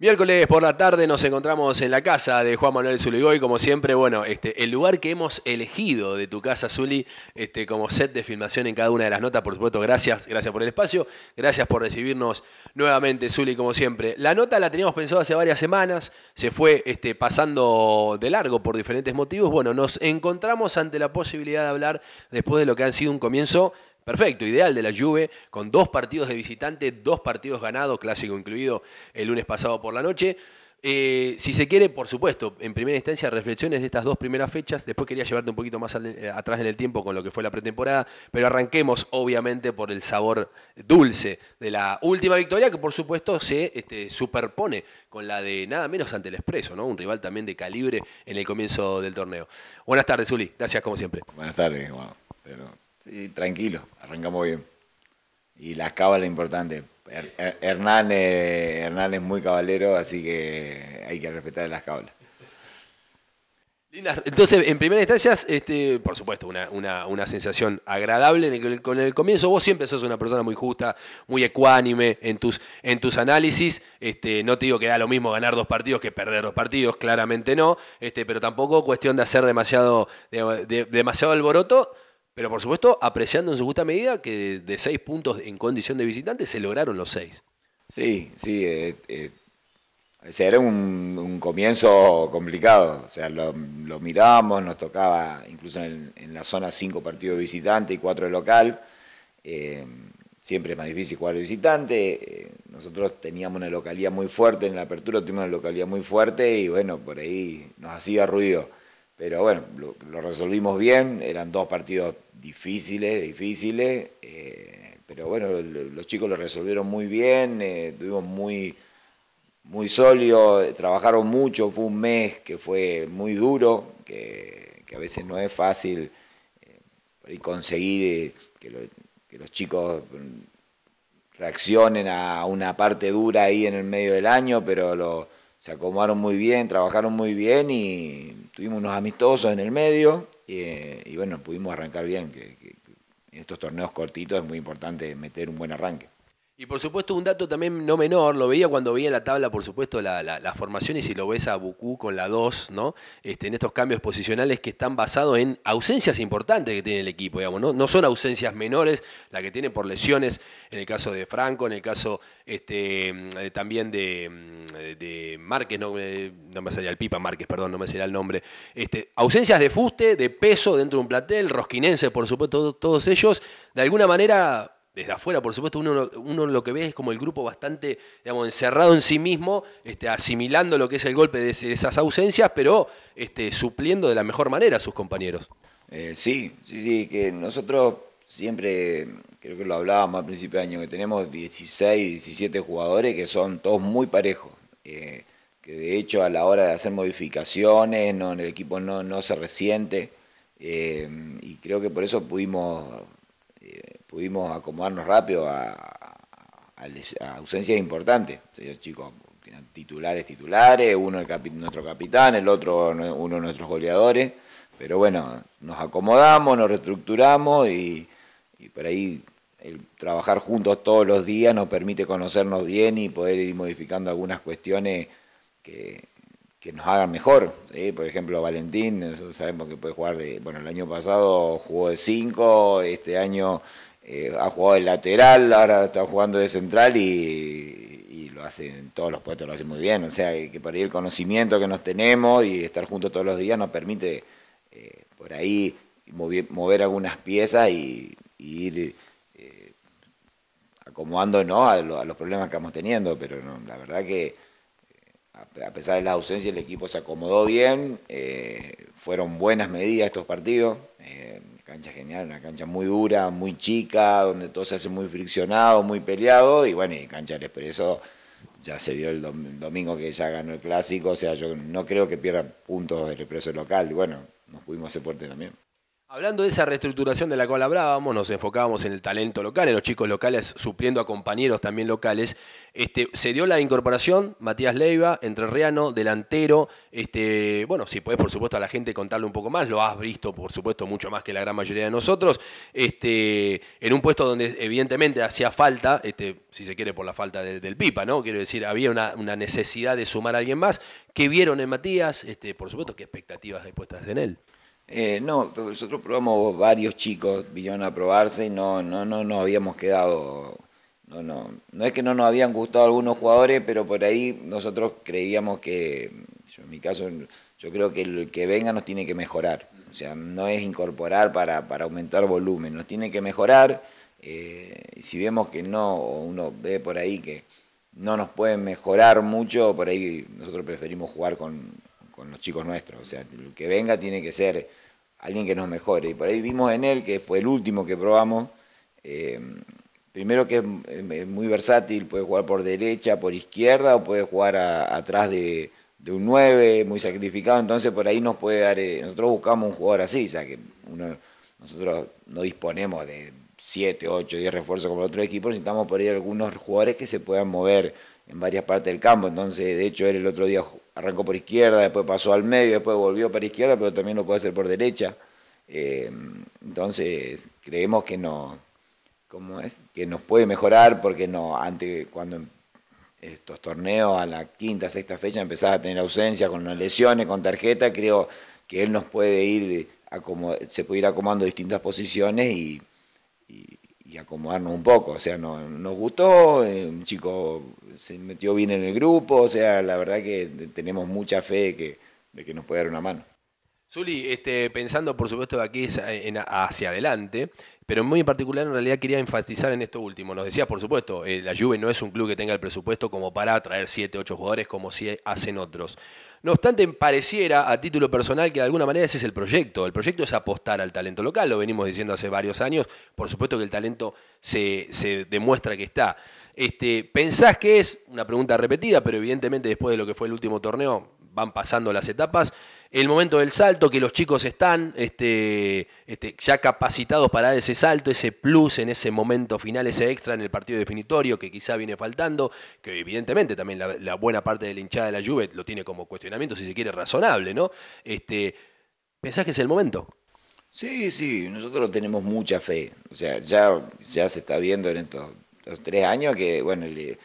Miércoles por la tarde nos encontramos en la casa de Juan Manuel Zuligoy, como siempre, bueno, este, el lugar que hemos elegido de tu casa, Zuli, este, como set de filmación en cada una de las notas, por supuesto, gracias, gracias por el espacio, gracias por recibirnos nuevamente, Zuli, como siempre. La nota la teníamos pensado hace varias semanas, se fue este, pasando de largo por diferentes motivos, bueno, nos encontramos ante la posibilidad de hablar después de lo que ha sido un comienzo perfecto, ideal de la Juve, con dos partidos de visitante, dos partidos ganados, clásico incluido el lunes pasado por la noche. Eh, si se quiere, por supuesto, en primera instancia, reflexiones de estas dos primeras fechas. Después quería llevarte un poquito más eh, atrás en el tiempo con lo que fue la pretemporada, pero arranquemos obviamente por el sabor dulce de la última victoria, que por supuesto se este, superpone con la de nada menos ante el Expreso, ¿no? un rival también de calibre en el comienzo del torneo. Buenas tardes, Uli. Gracias como siempre. Buenas tardes, Sí, tranquilo, arrancamos bien. Y las cábala importantes. Hernán, eh, Hernán, es muy caballero así que hay que respetar las cábalas. Entonces, en primera instancia, este, por supuesto, una, una, sensación agradable con el comienzo. Vos siempre sos una persona muy justa, muy ecuánime en tus, en tus análisis. Este, no te digo que da lo mismo ganar dos partidos que perder dos partidos, claramente no. Este, pero tampoco cuestión de hacer demasiado, demasiado alboroto pero por supuesto, apreciando en su justa medida que de seis puntos en condición de visitante se lograron los seis. Sí, sí. Eh, eh era un, comienzo complicado. O sea, lo, mirábamos, nos tocaba incluso en, la zona cinco partidos de visitante y cuatro de local. Eh, siempre es más difícil jugar de visitante. Eh, nosotros teníamos una localidad muy fuerte en la apertura, tuvimos una localidad muy fuerte y bueno, por ahí nos hacía ruido. Pero bueno, lo, resolvimos bien, eran dos partidos difíciles, difíciles, eh, pero bueno, los chicos lo resolvieron muy bien, eh, estuvimos tuvimos muy, muy eh, trabajaron mucho, fue un mes que fue muy duro, que, a veces no es fácil conseguir que, los chicos reaccionen a una parte dura ahí en el medio del año, pero se acomodaron muy bien, trabajaron muy bien y tuvimos unos amistosos en el medio y eh, bueno, pudimos arrancar bien, que, en estos torneos cortitos es muy importante meter un buen arranque. Y por supuesto, un dato también no menor, lo veía cuando veía la tabla, por supuesto, la, la, y si y lo ves a Bucú con la 2, ¿no? Este, en estos cambios posicionales que están basados en ausencias importantes que tiene el equipo, digamos, ¿no? No son ausencias menores, la que tiene por lesiones, en el caso de Franco, en el caso este, eh, también de, mm, Márquez, eh, no, me salía el pipa, Márquez, perdón, no me salía el nombre. Este, ausencias de fuste, de peso dentro de un platel, rosquinense, por supuesto, todos ellos, de alguna manera desde afuera, por supuesto, uno, uno lo que ve es como el grupo bastante, digamos, encerrado en sí mismo, este, asimilando lo que es el golpe de, esas ausencias, pero este, supliendo de la mejor manera a sus compañeros. Eh, sí, sí, sí, que nosotros siempre, creo que lo hablábamos al principio de año, que tenemos 16, 17 jugadores que son todos muy parejos. Eh, que de hecho a la hora de hacer modificaciones, en el equipo no, se resiente. Eh, y creo que por eso pudimos pudimos acomodarnos rápido a, ausencias importantes. O chicos titulares, titulares, uno el nuestro capitán, el otro uno de nuestros goleadores. Pero bueno, nos acomodamos, nos reestructuramos y, por ahí el trabajar juntos todos los días nos permite conocernos bien y poder ir modificando algunas cuestiones que, que nos hagan mejor. Por ejemplo, Valentín, sabemos que puede jugar de. Bueno, el año pasado jugó de 5, este año eh, ha jugado de lateral, ahora está jugando de central y, lo hace en todos los puestos, lo hace muy bien. O sea, eh, que por ahí el conocimiento que nos tenemos y estar juntos todos los días nos permite eh, por ahí mover, algunas piezas y, ir acomodándonos a, los problemas que vamos teniendo. Pero la verdad que a pesar de la ausencia el equipo se acomodó bien, fueron buenas medidas estos partidos cancha genial, una cancha muy dura, muy chica, donde todo se hace muy friccionado, muy peleado, y bueno, y cancha del Expreso ya se vio el domingo que ya ganó el clásico, o sea, yo no creo que pierda puntos del Expreso local, y bueno, nos pudimos hacer fuerte también. Hablando de esa reestructuración de la cual hablábamos, nos enfocábamos en el talento local, en los chicos locales supliendo a compañeros también locales. Este, se dio la incorporación, Matías Leiva, entre entrerriano, delantero. Este, bueno, si podés, por supuesto, a la gente contarle un poco más, lo has visto, por supuesto, mucho más que la gran mayoría de nosotros. Este, en un puesto donde, evidentemente, hacía falta, este, si se quiere, por la falta del Pipa, ¿no? Quiero decir, había una, necesidad de sumar a alguien más. ¿Qué vieron en Matías? Este, por supuesto, ¿qué expectativas hay puestas en él? Eh, no, nosotros probamos varios chicos, vinieron a probarse y no, no, no nos habíamos quedado. No, no, no es que no nos habían gustado algunos jugadores, pero por ahí nosotros creíamos que, en mi caso, yo creo que el que venga nos tiene que mejorar. O sea, no es incorporar para, aumentar volumen, nos tiene que mejorar. Eh, si vemos que no, o uno ve por ahí que no nos puede mejorar mucho, por ahí nosotros preferimos jugar con con los chicos nuestros. O sea, el que venga tiene que ser alguien que nos mejore. Y por ahí vimos en él, que fue el último que probamos, eh, primero que es muy versátil, puede jugar por derecha, por izquierda o puede jugar atrás de, un 9, muy sacrificado, entonces por ahí nos puede dar, eh, nosotros buscamos un jugador así, o sea que nosotros no disponemos de 7, 8, 10 refuerzos como el otro equipo, necesitamos por ahí algunos jugadores que se puedan mover en varias partes del campo. Entonces, de hecho, él el otro día arrancó por izquierda, después pasó al medio, después volvió para izquierda, pero también lo puede hacer por derecha. Eh, entonces, creemos que no, es? que nos puede mejorar porque no, antes cuando em-, estos torneos a la quinta, sexta fecha empezaba a tener ausencia con las lesiones, con tarjeta, creo que él nos puede ir, acomod se puede ir acomodando distintas posiciones y y acomodarnos un poco. O sea, nos gustó, eh, un chico se metió bien en el grupo, o sea, la verdad que tenemos mucha fe que, de que nos puede dar una mano. Zuli, este, pensando por supuesto de aquí hacia adelante, pero muy en particular en realidad quería enfatizar en esto último. Nos decías, por supuesto, eh, la Juve no es un club que tenga el presupuesto como para traer 7, 8 jugadores como si hacen otros. No obstante, pareciera a título personal que de alguna manera ese es el proyecto. El proyecto es apostar al talento local, lo venimos diciendo hace varios años. Por supuesto que el talento se, demuestra que está. Este, ¿Pensás que es, una pregunta repetida, pero evidentemente después de lo que fue el último torneo van pasando las etapas, el momento del salto, que los chicos están este, este ya capacitados para ese salto, ese plus en ese momento final, ese extra en el partido definitorio que quizá viene faltando, que evidentemente también la, buena parte de la hinchada de la Juve lo tiene como cuestionamiento, si se quiere, razonable, ¿no? Este, ¿Pensás que es el momento? Sí, sí, nosotros tenemos mucha fe. O sea, ya, ya se está viendo en estos, tres años que, bueno, eh,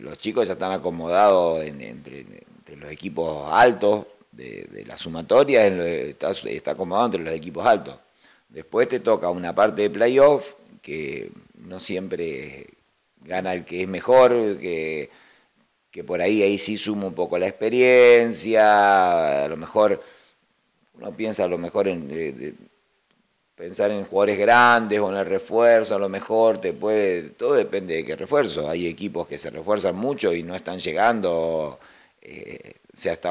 los chicos ya están acomodados entre, entre los equipos altos, de, la sumatoria está, está acomodado entre los equipos altos. Después te toca una parte de playoff que no siempre gana el que es mejor, que, que por ahí ahí sí suma un poco la experiencia, a lo mejor uno piensa a lo mejor en pensar en jugadores grandes o en el refuerzo, a lo mejor te puede, todo depende de qué refuerzo. Hay equipos que se refuerzan mucho y no están llegando eh,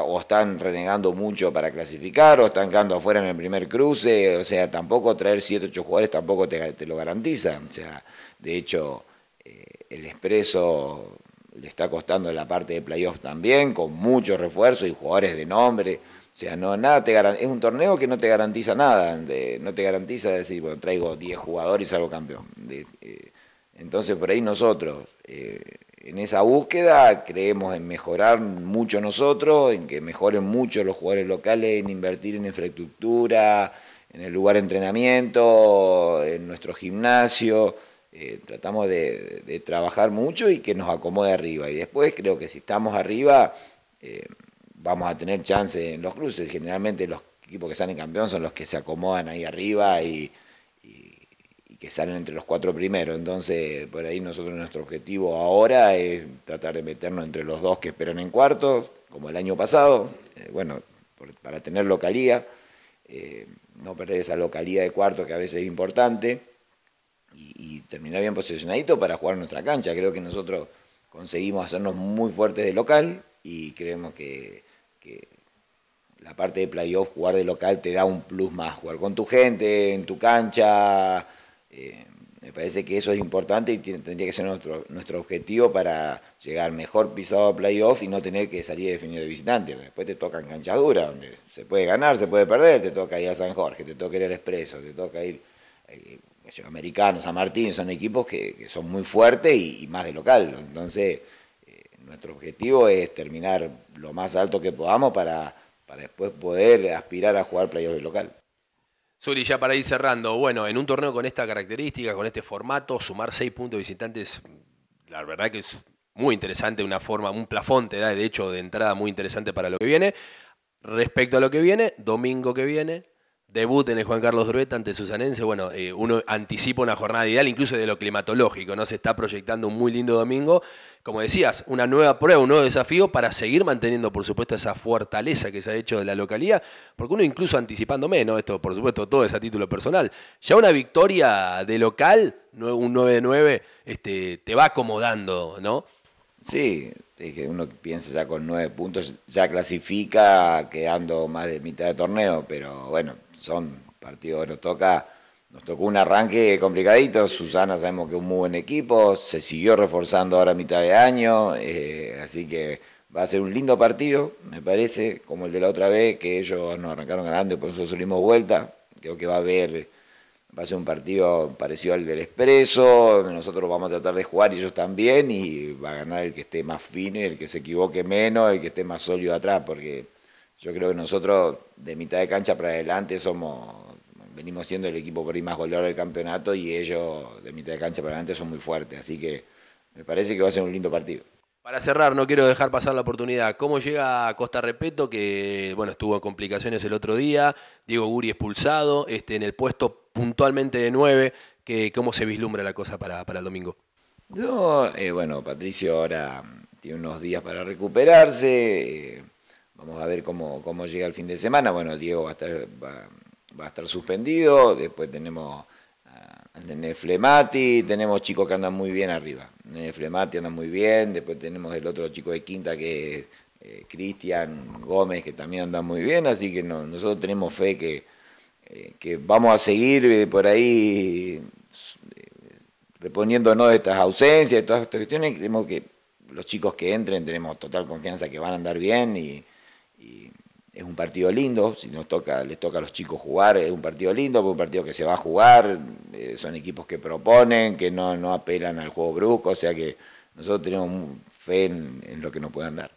o están renegando mucho para clasificar, o están quedando afuera en el primer cruce, o sea, tampoco traer 7, 8 jugadores tampoco te, lo garantiza. O sea, de hecho, eh, el expreso le está costando la parte de playoff también, con mucho refuerzo y jugadores de nombre. O sea, no, nada es un torneo que no te garantiza nada, no te garantiza decir, bueno, traigo 10 jugadores y salgo campeón. Eh, entonces, por ahí nosotros, eh, en esa búsqueda creemos en mejorar mucho nosotros, en que mejoren mucho los jugadores locales, en invertir en infraestructura, en el lugar de entrenamiento, en nuestro gimnasio. Eh, tratamos de, trabajar mucho y que nos acomode arriba. Y después creo que si estamos arriba eh, vamos a tener chance en los cruces. Generalmente los equipos que salen campeón son los que se acomodan ahí arriba y que salen entre los cuatro primeros. Entonces, por ahí nosotros nuestro objetivo ahora es tratar de meternos entre los dos que esperan en cuartos, como el año pasado, eh, bueno, para tener localía, eh, no perder esa localía de cuartos que a veces es importante, y, y, terminar bien posicionadito para jugar nuestra cancha. Creo que nosotros conseguimos hacernos muy fuertes de local y creemos que, que la parte de playoff, jugar de local te da un plus más, jugar con tu gente, en tu cancha eh, me parece que eso es importante y tendría que ser nuestro, nuestro objetivo para llegar mejor pisado a playoff y no tener que salir definido de visitante. Después te toca canchas donde se puede ganar, se puede perder, te toca ir a San Jorge, te toca ir al Expreso, te toca ir eh, Americanos, San Martín, son equipos que, son muy fuertes y, más de local. Entonces, eh, nuestro objetivo es terminar lo más alto que podamos para, para después poder aspirar a jugar playoff de local. Suri, ya para ir cerrando, bueno, en un torneo con esta característica, con este formato, sumar seis puntos visitantes, la verdad que es muy interesante, una forma, un plafón te da, de hecho, de entrada muy interesante para lo que viene. Respecto a lo que viene, domingo que viene, debut en el Juan Carlos Drueta ante Susanense, bueno, eh, uno anticipa una jornada ideal, incluso de lo climatológico, ¿no? Se está proyectando un muy lindo domingo. Como decías, una nueva prueba, un nuevo desafío para seguir manteniendo, por supuesto, esa fortaleza que se ha hecho de la localía, porque uno incluso anticipándome, ¿no? Esto, por supuesto, todo es a título personal. Ya una victoria de local, un 9 9, este, te va acomodando, ¿no? Sí, es que uno piensa ya con nueve puntos, ya clasifica quedando más de mitad de torneo, pero bueno, son partidos que nos toca. Nos tocó un arranque complicadito. Susana sabemos que es un muy buen equipo. Se siguió reforzando ahora a mitad de año. Eh, así que va a ser un lindo partido, me parece, como el de la otra vez, que ellos nos arrancaron ganando y por eso salimos vuelta. Creo que va a haber. Va a ser un partido parecido al del Expreso, nosotros vamos a tratar de jugar y ellos también, y va a ganar el que esté más fino el que se equivoque menos, el que esté más sólido atrás, porque yo creo que nosotros de mitad de cancha para adelante somos, venimos siendo el equipo por ahí más goleador del campeonato y ellos de mitad de cancha para adelante son muy fuertes. Así que me parece que va a ser un lindo partido. Para cerrar, no quiero dejar pasar la oportunidad. ¿Cómo llega Costa Repeto, que bueno, estuvo en complicaciones el otro día? Diego Guri expulsado, este, en el puesto puntualmente de 9. Que, ¿Cómo se vislumbra la cosa para, el domingo? No, eh, bueno, Patricio ahora tiene unos días para recuperarse. Eh, Vamos a ver cómo, cómo llega el fin de semana. Bueno, Diego va a estar, suspendido, después tenemos a Nene tenemos chicos que andan muy bien arriba. Nene Flemati anda muy bien, después tenemos el otro chico de quinta que es eh, Cristian Gómez, que también anda muy bien, así que nosotros tenemos fe que, eh, que vamos a seguir eh, por ahí reponiéndonos de estas ausencias, de todas estas cuestiones, creemos que los chicos que entren tenemos total confianza que van a andar bien y y es un partido lindo, si nos toca, les toca a los chicos jugar, es un partido lindo, es un partido que se va a jugar, eh, son equipos que proponen, que no, apelan al juego brusco, o sea que nosotros tenemos fe en, lo que nos puedan dar.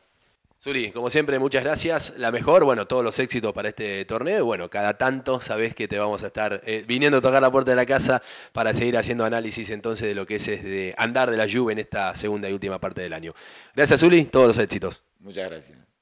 Zuli, como siempre, muchas gracias. La mejor, bueno, todos los éxitos para este torneo. Y bueno, cada tanto sabés que te vamos a estar eh, viniendo a tocar la puerta de la casa para seguir haciendo análisis entonces de lo que es, de este, andar de la lluvia en esta segunda y última parte del año. Gracias, Zuli, todos los éxitos. Muchas gracias.